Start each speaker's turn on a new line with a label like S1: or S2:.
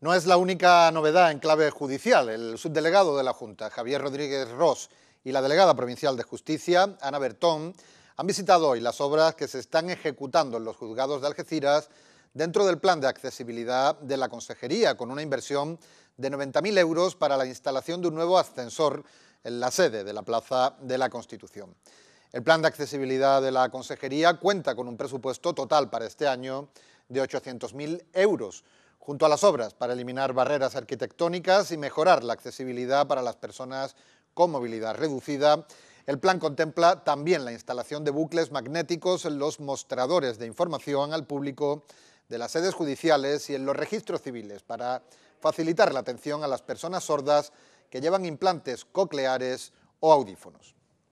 S1: No es la única novedad en clave judicial. El subdelegado de la Junta, Javier Rodríguez Ross, y la delegada provincial de Justicia, Ana Bertón, han visitado hoy las obras que se están ejecutando en los juzgados de Algeciras dentro del plan de accesibilidad de la Consejería, con una inversión de 90.000 euros para la instalación de un nuevo ascensor en la sede de la Plaza de la Constitución. El plan de accesibilidad de la Consejería cuenta con un presupuesto total para este año de 800.000 euros, junto a las obras para eliminar barreras arquitectónicas y mejorar la accesibilidad para las personas con movilidad reducida, el plan contempla también la instalación de bucles magnéticos en los mostradores de información al público de las sedes judiciales y en los registros civiles para facilitar la atención a las personas sordas que llevan implantes cocleares o audífonos.